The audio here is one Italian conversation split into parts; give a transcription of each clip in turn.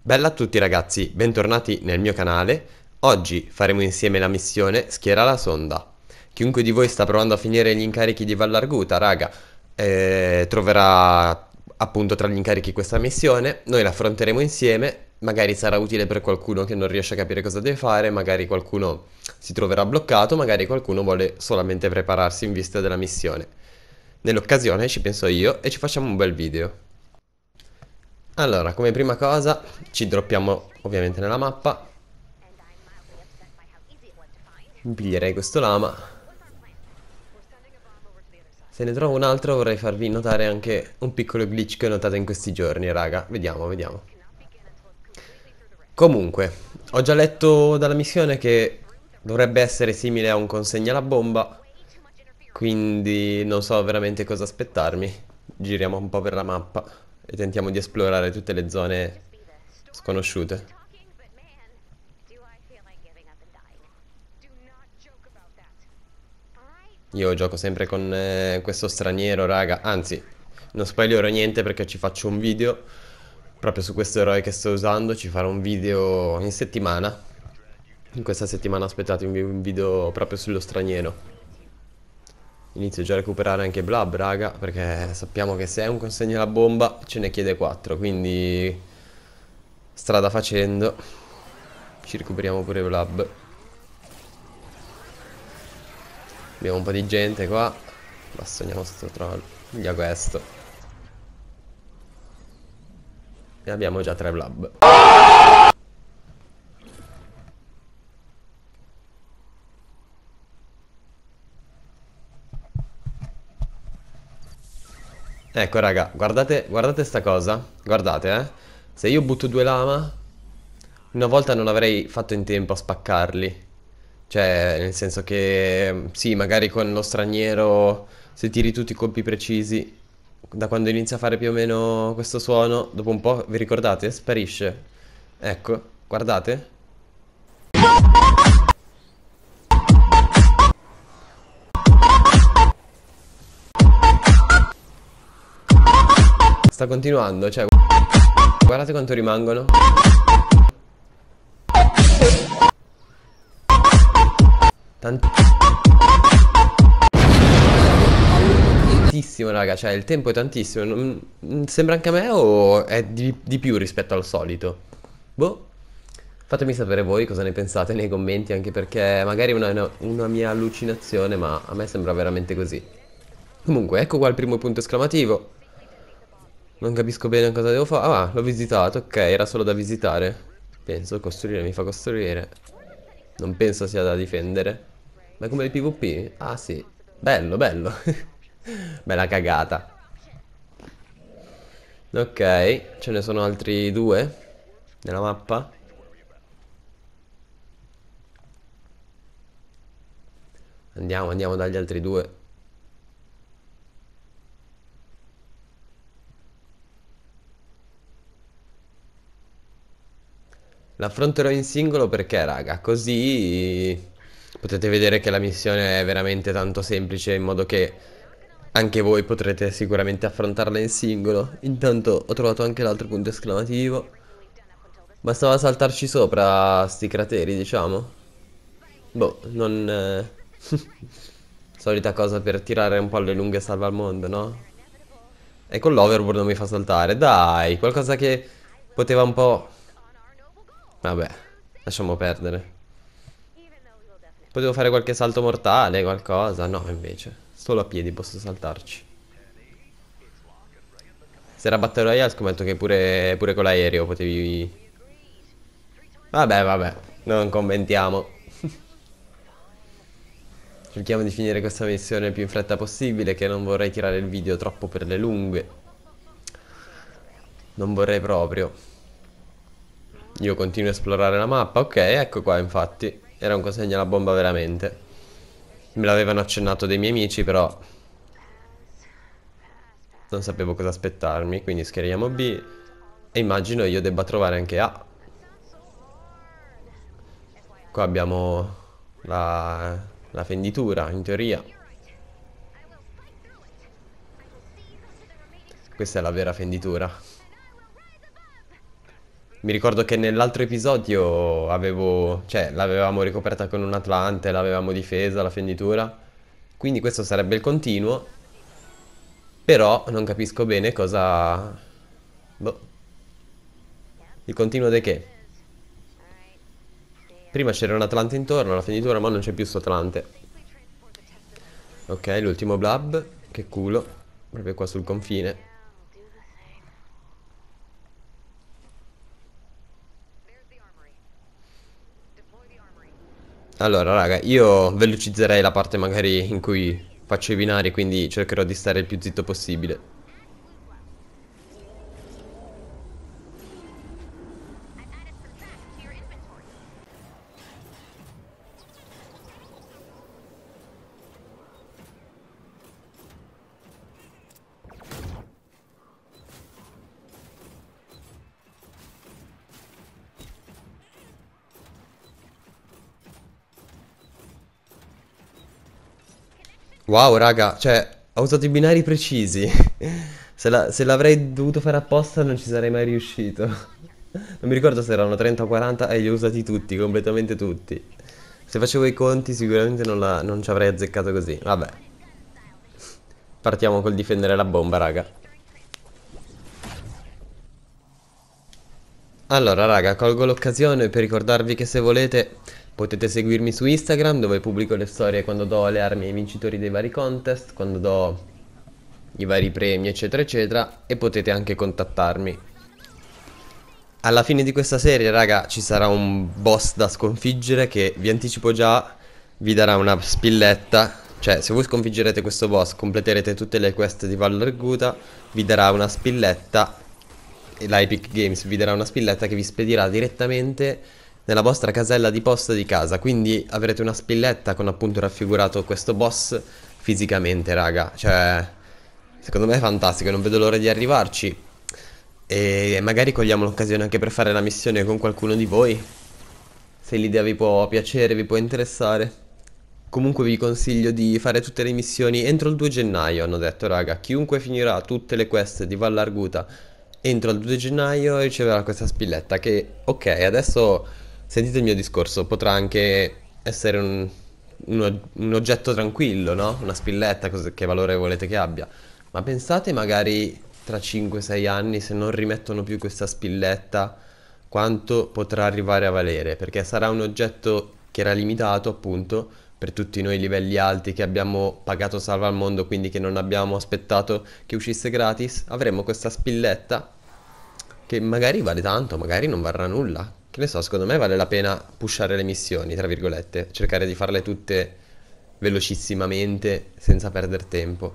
Bella a tutti ragazzi, bentornati nel mio canale. Oggi faremo insieme la missione Schiera la sonda. Chiunque di voi sta provando a finire gli incarichi di Vallarguta, raga, eh, troverà appunto tra gli incarichi questa missione, noi l'affronteremo insieme, magari sarà utile per qualcuno che non riesce a capire cosa deve fare, magari qualcuno si troverà bloccato, magari qualcuno vuole solamente prepararsi in vista della missione. Nell'occasione ci penso io e ci facciamo un bel video. Allora, come prima cosa ci droppiamo ovviamente nella mappa. Piglierei questo lama se ne trovo un altro vorrei farvi notare anche un piccolo glitch che ho notato in questi giorni, raga. Vediamo, vediamo. Comunque, ho già letto dalla missione che dovrebbe essere simile a un consegna alla bomba, quindi non so veramente cosa aspettarmi. Giriamo un po' per la mappa e tentiamo di esplorare tutte le zone sconosciute. Io gioco sempre con eh, questo straniero, raga. Anzi, non spoilerò niente perché ci faccio un video proprio su questo eroe che sto usando. Ci farò un video in settimana. In questa settimana aspettate un video proprio sullo straniero. Inizio già a recuperare anche Blab, raga, perché sappiamo che se è un consegna alla bomba ce ne chiede 4, quindi strada facendo ci recuperiamo pure Blab. Abbiamo un po' di gente qua. Bastoniamo sto troll. Via questo. E abbiamo già tre blab. Ecco raga, guardate, guardate sta cosa Guardate eh Se io butto due lama Una volta non avrei fatto in tempo a spaccarli cioè, nel senso che sì, magari con lo straniero, se tiri tutti i colpi precisi, da quando inizia a fare più o meno questo suono, dopo un po', vi ricordate? Sparisce. Ecco, guardate. Sta continuando, cioè... Guardate quanto rimangono. Tant tantissimo raga, cioè il tempo è tantissimo. Non, mm, sembra anche a me o è di, di più rispetto al solito? Boh. Fatemi sapere voi cosa ne pensate nei commenti, anche perché magari è una, una, mia allucinazione, ma a me sembra veramente così. Comunque, ecco qua il primo punto esclamativo. Non capisco bene cosa devo fare. Ah, l'ho visitato, ok, era solo da visitare. Penso, costruire mi fa costruire. Non penso sia da difendere. Ma è come il PvP? Ah sì. Bello, bello. Bella cagata. Ok, ce ne sono altri due nella mappa. Andiamo, andiamo dagli altri due. L'affronterò in singolo perché, raga, così potete vedere che la missione è veramente tanto semplice in modo che anche voi potrete sicuramente affrontarla in singolo. Intanto ho trovato anche l'altro punto esclamativo. Bastava saltarci sopra sti crateri, diciamo. Boh, non... Eh... Solita cosa per tirare un po' alle lunghe salve al mondo, no? E con l'overboard non mi fa saltare. Dai, qualcosa che poteva un po'... Vabbè, lasciamo perdere. Potevo fare qualche salto mortale, qualcosa. No, invece. Solo a piedi posso saltarci. Se era Battle Royale, scommetto che pure, pure con l'aereo potevi... Vabbè, vabbè. Non commentiamo. Cerchiamo di finire questa missione il più in fretta possibile, che non vorrei tirare il video troppo per le lunghe. Non vorrei proprio. Io continuo a esplorare la mappa. Ok, ecco qua, infatti era un consegno alla bomba veramente. Me l'avevano accennato dei miei amici, però... Non sapevo cosa aspettarmi, quindi schieriamo B. E immagino io debba trovare anche A. Qua abbiamo la, la fenditura, in teoria. Questa è la vera fenditura. Mi ricordo che nell'altro episodio avevo, cioè, l'avevamo ricoperta con un Atlante, l'avevamo difesa, la fenditura. Quindi questo sarebbe il continuo. Però non capisco bene cosa... Boh. Il continuo di che? Prima c'era un Atlante intorno, alla fenditura, ma non c'è più sto Atlante. Ok, l'ultimo blab. Che culo. Proprio qua sul confine. Allora, raga, io velocizzerei la parte magari in cui faccio i binari, quindi cercherò di stare il più zitto possibile. Wow, raga, cioè, ho usato i binari precisi. se l'avrei dovuto fare apposta non ci sarei mai riuscito. non mi ricordo se erano 30 o 40 e li ho usati tutti, completamente tutti. Se facevo i conti sicuramente non, la, non ci avrei azzeccato così. Vabbè. Partiamo col difendere la bomba, raga. Allora, raga, colgo l'occasione per ricordarvi che se volete Potete seguirmi su Instagram dove pubblico le storie quando do le armi ai vincitori dei vari contest, quando do i vari premi eccetera eccetera e potete anche contattarmi. Alla fine di questa serie raga ci sarà un boss da sconfiggere che vi anticipo già vi darà una spilletta cioè se voi sconfiggerete questo boss completerete tutte le quest di Valor Guta vi darà una spilletta e l'Epic Games vi darà una spilletta che vi spedirà direttamente nella vostra casella di posta di casa, quindi avrete una spilletta con appunto raffigurato questo boss fisicamente, raga, cioè secondo me è fantastico, non vedo l'ora di arrivarci e magari cogliamo l'occasione anche per fare la missione con qualcuno di voi, se l'idea vi può piacere, vi può interessare. Comunque vi consiglio di fare tutte le missioni entro il 2 gennaio, hanno detto raga, chiunque finirà tutte le quest di Vallarguta entro il 2 gennaio riceverà questa spilletta che ok adesso sentite il mio discorso, potrà anche essere un, un, un oggetto tranquillo, no? Una spilletta, cosa, che valore volete che abbia. Ma pensate magari tra 5-6 anni, se non rimettono più questa spilletta, quanto potrà arrivare a valere, perché sarà un oggetto che era limitato appunto per tutti noi livelli alti che abbiamo pagato salva al mondo, quindi che non abbiamo aspettato che uscisse gratis, avremo questa spilletta che magari vale tanto, magari non varrà nulla, che ne so, secondo me vale la pena pushare le missioni, tra virgolette, cercare di farle tutte velocissimamente senza perdere tempo.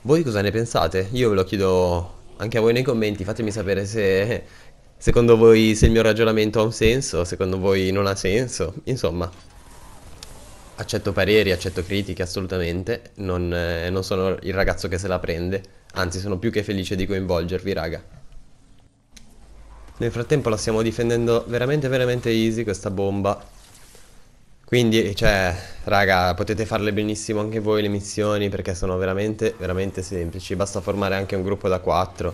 Voi cosa ne pensate? Io ve lo chiedo anche a voi nei commenti, fatemi sapere se secondo voi se il mio ragionamento ha un senso, secondo voi non ha senso, insomma. Accetto pareri, accetto critiche assolutamente, non, eh, non sono il ragazzo che se la prende, anzi sono più che felice di coinvolgervi raga. Nel frattempo la stiamo difendendo veramente veramente easy questa bomba Quindi cioè raga potete farle benissimo anche voi le missioni perché sono veramente veramente semplici Basta formare anche un gruppo da 4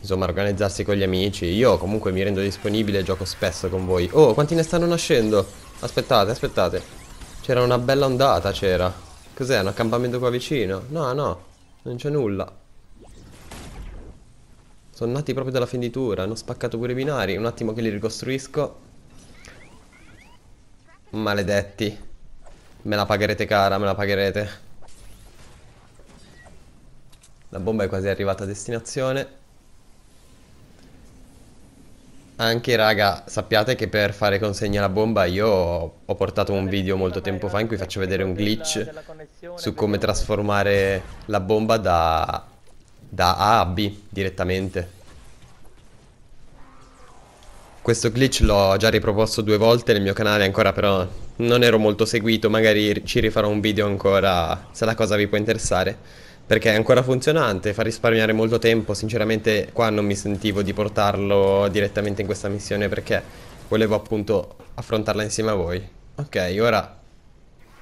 Insomma organizzarsi con gli amici Io comunque mi rendo disponibile e gioco spesso con voi Oh quanti ne stanno nascendo Aspettate aspettate C'era una bella ondata c'era Cos'è un accampamento qua vicino? No no non c'è nulla sono nati proprio dalla fenditura, hanno spaccato pure i binari. Un attimo che li ricostruisco. Maledetti. Me la pagherete cara, me la pagherete. La bomba è quasi arrivata a destinazione. Anche raga, sappiate che per fare consegna alla bomba io ho portato un video molto tempo fa in cui faccio vedere un glitch su come trasformare la bomba da da A a B direttamente. Questo glitch l'ho già riproposto due volte nel mio canale ancora però non ero molto seguito, magari ci rifarò un video ancora se la cosa vi può interessare. Perché è ancora funzionante, fa risparmiare molto tempo, sinceramente qua non mi sentivo di portarlo direttamente in questa missione perché volevo appunto affrontarla insieme a voi. Ok, ora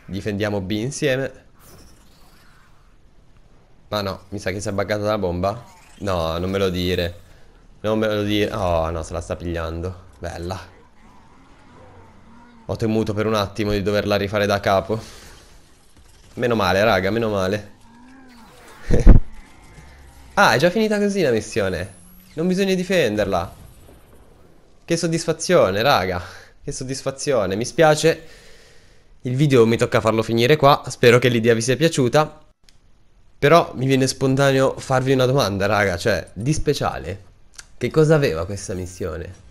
difendiamo B insieme. Ma no, mi sa che si è buggata la bomba. No, non me lo dire. Non me lo dire. Oh, no, se la sta pigliando. Bella. Ho temuto per un attimo di doverla rifare da capo. Meno male, raga, meno male. ah, è già finita così la missione. Non bisogna difenderla. Che soddisfazione, raga. Che soddisfazione. Mi spiace. Il video mi tocca farlo finire qua. Spero che l'idea vi sia piaciuta. Però mi viene spontaneo farvi una domanda, raga, cioè, di speciale. Che cosa aveva questa missione?